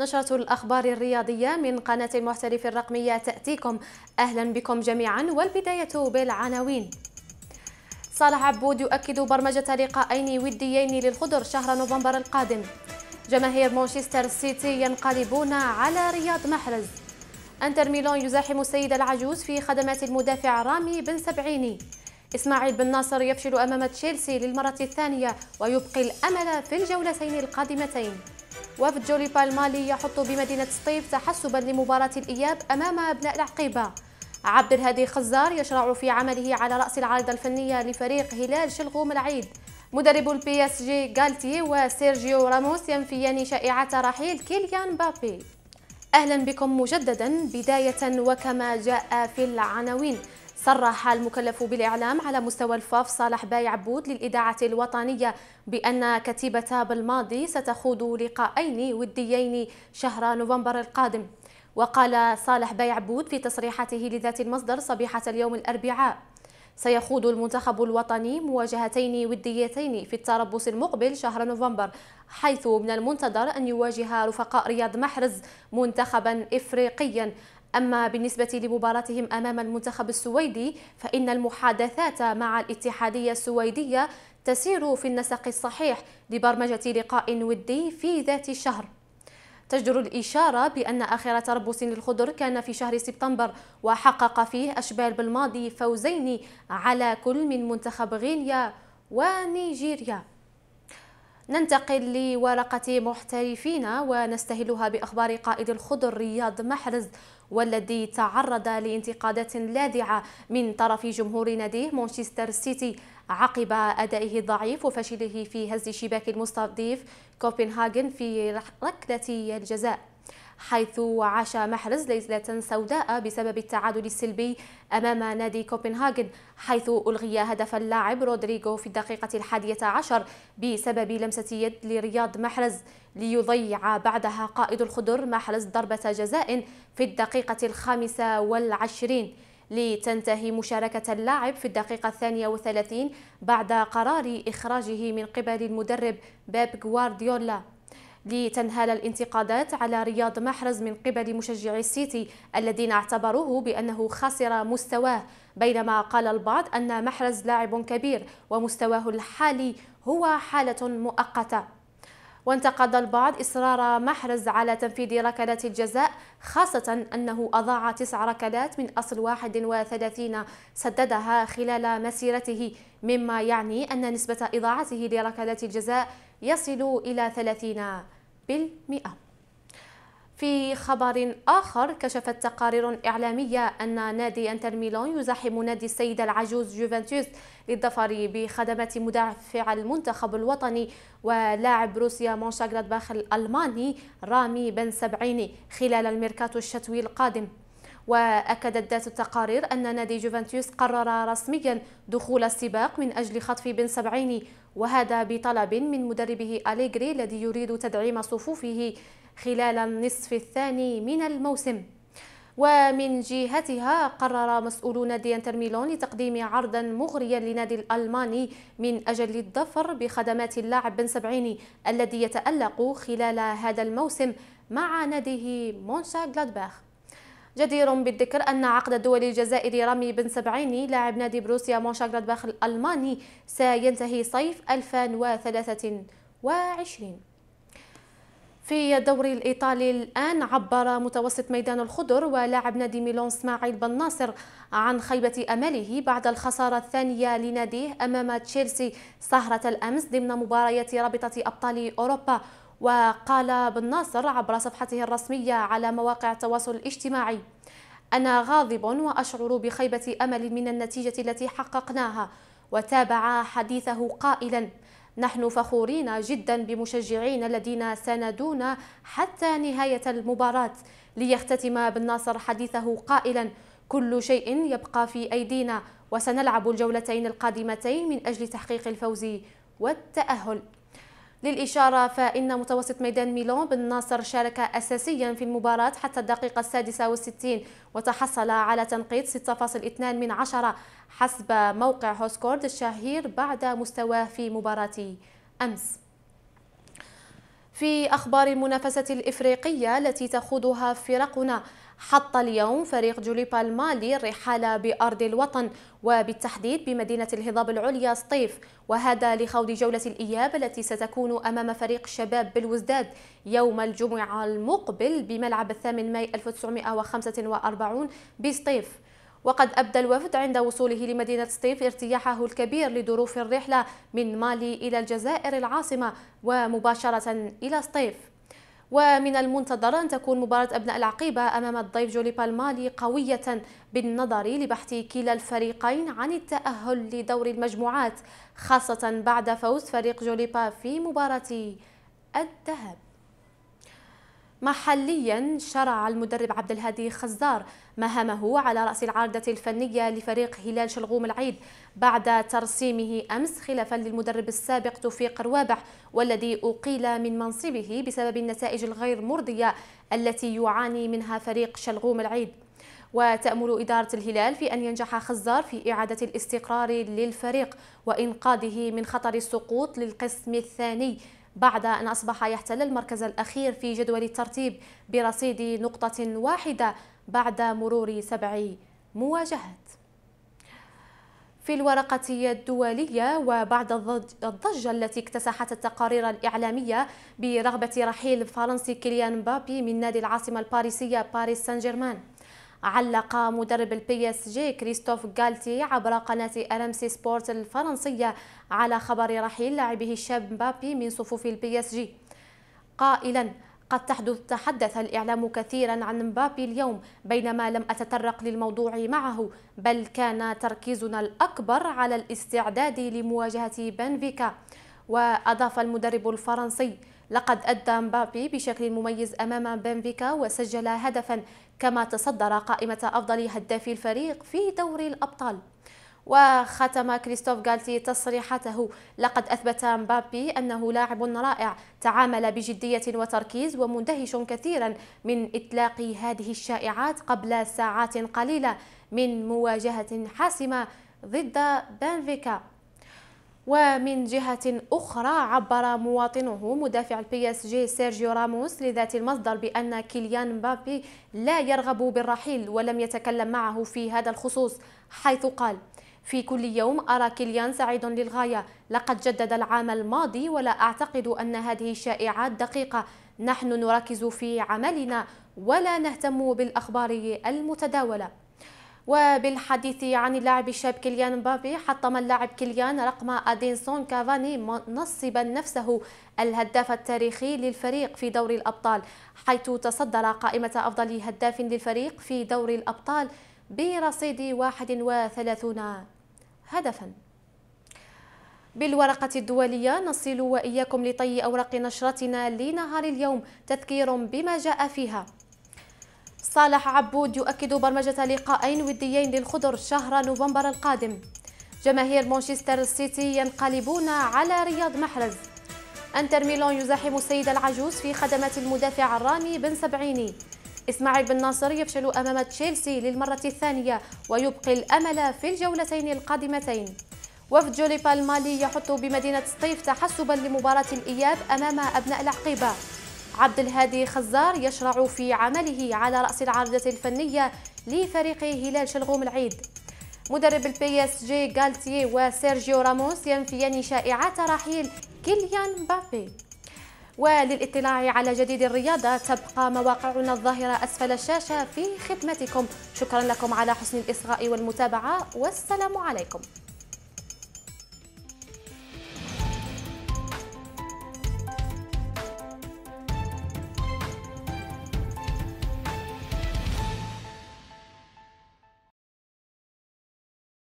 نشرة الأخبار الرياضية من قناة المحترف الرقمية تأتيكم أهلا بكم جميعا والبداية بالعناوين صالح عبود يؤكد برمجة لقاءين وديين للخضر شهر نوفمبر القادم جماهير مانشستر سيتي ينقلبون على رياض محرز أنتر ميلون يزاحم السيد العجوز في خدمات المدافع رامي بن سبعيني إسماعيل بن ناصر يفشل أمام تشيلسي للمرة الثانية ويبقي الأمل في الجولتين القادمتين وفد جولي بالمالي يحط بمدينة سطيف تحسبا لمباراة الإياب أمام أبناء العقيبة عبد الهادي خزار يشرع في عمله على رأس العارضة الفنية لفريق هلال شلغوم العيد مدرب البي اس جي غالتي وسيرجيو راموس ينفيان شائعة رحيل كيليان مبابي أهلا بكم مجددا بداية وكما جاء في العناوين صرح المكلف بالإعلام على مستوى الفاف صالح باي عبود للإذاعة الوطنية بأن كتيبة بالماضي ستخوض لقاءين وديين شهر نوفمبر القادم وقال صالح باي عبود في تصريحاته لذات المصدر صبيحة اليوم الأربعاء سيخوض المنتخب الوطني مواجهتين وديتين في التربص المقبل شهر نوفمبر حيث من المنتظر أن يواجه رفقاء رياض محرز منتخبا إفريقيا أما بالنسبة لمباراتهم أمام المنتخب السويدي فإن المحادثات مع الاتحادية السويدية تسير في النسق الصحيح لبرمجة لقاء ودي في ذات الشهر تجدر الإشارة بأن آخر تربص للخضر كان في شهر سبتمبر وحقق فيه أشبال بالماضي فوزين على كل من منتخب غينيا ونيجيريا ننتقل لورقة محترفين ونستهلها بأخبار قائد الخضر رياض محرز والذي تعرض لانتقادات لاذعة من طرف جمهور ناديه مانشستر سيتي عقب أدائه الضعيف وفشله في هز شباك المستضيف كوبنهاغن في ركلة الجزاء حيث عاش محرز ليلة سوداء بسبب التعادل السلبي أمام نادي كوبنهاجن حيث ألغي هدف اللاعب رودريغو في الدقيقة الحادية عشر بسبب لمسة يد لرياض محرز ليضيع بعدها قائد الخضر محرز ضربة جزاء في الدقيقة الخامسة والعشرين لتنتهي مشاركة اللاعب في الدقيقة الثانية وثلاثين بعد قرار إخراجه من قبل المدرب بيب غوارديولا لتنهال الانتقادات على رياض محرز من قبل مشجعي السيتي الذين اعتبروه بأنه خسر مستواه بينما قال البعض أن محرز لاعب كبير ومستواه الحالي هو حالة مؤقتة وانتقد البعض إصرار محرز على تنفيذ ركلات الجزاء خاصة أنه أضاع تسع ركلات من أصل 31 سددها خلال مسيرته مما يعني أن نسبة إضاعته لركلات الجزاء يصل إلى 30%. في خبر آخر كشفت تقارير إعلامية أن نادي أنتر ميلون يزاحم نادي السيدة العجوز جوفنتوس للظفر بخدمات مدافع المنتخب الوطني ولاعب روسيا مونشاغلادباخ الألماني رامي بن سبعيني خلال الميركاتو الشتوي القادم وأكدت ذات التقارير أن نادي جوفنتوس قرر رسميا دخول السباق من أجل خطف بن سبعيني وهذا بطلب من مدربه أليغري الذي يريد تدعيم صفوفه خلال النصف الثاني من الموسم ومن جهتها قرر مسؤولو نادي انتر ميلان لتقديم عرضا مغريا لنادي الالماني من اجل الظفر بخدمات اللاعب بن سبعيني الذي يتالق خلال هذا الموسم مع ناديه مونشا جلادباخ جدير بالذكر أن عقد الدولي الجزائري رامي بن سبعيني لاعب نادي بروسيا مونشاغلادباخ الألماني سينتهي صيف 2023 في الدوري الإيطالي الآن عبر متوسط ميدان الخضر ولاعب نادي ميلون اسماعيل بن ناصر عن خيبة أمله بعد الخسارة الثانية لناديه أمام تشيلسي سهرة الأمس ضمن مباريات رابطة أبطال أوروبا وقال بن ناصر عبر صفحته الرسمية على مواقع التواصل الاجتماعي أنا غاضب وأشعر بخيبة أمل من النتيجة التي حققناها وتابع حديثه قائلا نحن فخورين جدا بمشجعين الذين ساندونا حتى نهاية المباراة ليختتم بن ناصر حديثه قائلا كل شيء يبقى في أيدينا وسنلعب الجولتين القادمتين من أجل تحقيق الفوز والتأهل للإشارة فإن متوسط ميدان ميلون بن ناصر شارك أساسيا في المباراة حتى الدقيقة السادسة والستين وتحصل على تنقيط 6.2 من عشرة حسب موقع هوسكورد الشهير بعد مستواه في مباراة أمس في أخبار المنافسة الإفريقية التي تخوضها فرقنا حط اليوم فريق جوليبا المالي الرحالة بأرض الوطن وبالتحديد بمدينة الهضاب العليا سطيف وهذا لخوض جولة الإياب التي ستكون أمام فريق شباب بالوزداد يوم الجمعة المقبل بملعب الثامن ماي 1945 بسطيف وقد أبدى الوفد عند وصوله لمدينة سطيف ارتياحه الكبير لظروف الرحلة من مالي إلى الجزائر العاصمة ومباشرة إلى سطيف ومن المنتظر أن تكون مباراة أبناء العقيبة أمام الضيف جولي بالمالي قوية بالنظر لبحث كلا الفريقين عن التأهل لدور المجموعات خاصة بعد فوز فريق جوليبا في مباراة الذهب محليا شرع المدرب عبد الهادي خزار مهامه على رأس العارضة الفنية لفريق هلال شلغوم العيد بعد ترسيمه أمس خلافا للمدرب السابق توفيق روابح والذي أقيل من منصبه بسبب النتائج الغير مرضية التي يعاني منها فريق شلغوم العيد وتأمل إدارة الهلال في أن ينجح خزار في إعادة الاستقرار للفريق وإنقاذه من خطر السقوط للقسم الثاني بعد أن أصبح يحتل المركز الأخير في جدول الترتيب برصيد نقطة واحدة بعد مرور سبع مواجهات في الورقة الدولية وبعد الضجة التي اكتسحت التقارير الإعلامية برغبة رحيل فرنسي كيليان مبابي من نادي العاصمة الباريسية باريس سان جيرمان علق مدرب البي اس جي كريستوف غالتي عبر قناة ألمسي سبورت الفرنسية على خبر رحيل لاعبه الشاب مبابي من صفوف البي اس جي قائلا قد تحدث تحدث الإعلام كثيرا عن مبابي اليوم بينما لم أتطرق للموضوع معه بل كان تركيزنا الأكبر على الاستعداد لمواجهة بنفيكا وأضاف المدرب الفرنسي لقد أدى مبابي بشكل مميز أمام بنفيكا وسجل هدفا كما تصدر قائمة أفضل هدافي الفريق في دوري الأبطال وختم كريستوف غالتي تصريحته لقد أثبت مبابي أنه لاعب رائع تعامل بجدية وتركيز ومندهش كثيرا من إطلاق هذه الشائعات قبل ساعات قليلة من مواجهة حاسمة ضد بنفيكا ومن جهة أخرى عبر مواطنه مدافع البي اس جي سيرجيو راموس لذات المصدر بأن كيليان مبابي لا يرغب بالرحيل ولم يتكلم معه في هذا الخصوص حيث قال في كل يوم أرى كيليان سعيد للغاية لقد جدد العام الماضي ولا أعتقد أن هذه الشائعات دقيقة نحن نركز في عملنا ولا نهتم بالأخبار المتداولة وبالحديث عن اللاعب الشاب كيليان مبابي حطم اللاعب كيليان رقم أدينسون كافاني منصبا نفسه الهداف التاريخي للفريق في دوري الأبطال حيث تصدر قائمة أفضل هداف للفريق في دوري الأبطال برصيد 31 هدفاً بالورقة الدولية نصل وإياكم لطي أوراق نشرتنا لنهار اليوم تذكير بما جاء فيها صالح عبود يؤكد برمجة لقاءين وديين للخضر شهر نوفمبر القادم جماهير مانشستر سيتي ينقلبون على رياض محرز أنتر ميلون يزاحم السيد العجوز في خدمات المدافع الرامي بن سبعيني إسماعيل بن ناصر يفشل أمام تشيلسي للمرة الثانية ويبقي الأمل في الجولتين القادمتين وفد جوليبا المالي يحط بمدينة سطيف تحسبا لمباراة الإياب أمام أبناء العقيبة عبد الهادي خزار يشرع في عمله على رأس العارضة الفنية لفريق هلال شلغوم العيد مدرب البي اس جي غالتيه وسيرجيو راموس ينفيان شائعات رحيل كيليان مبابي وللاطلاع على جديد الرياضة تبقى مواقعنا الظاهرة أسفل الشاشة في خدمتكم شكرا لكم على حسن الإصغاء والمتابعة والسلام عليكم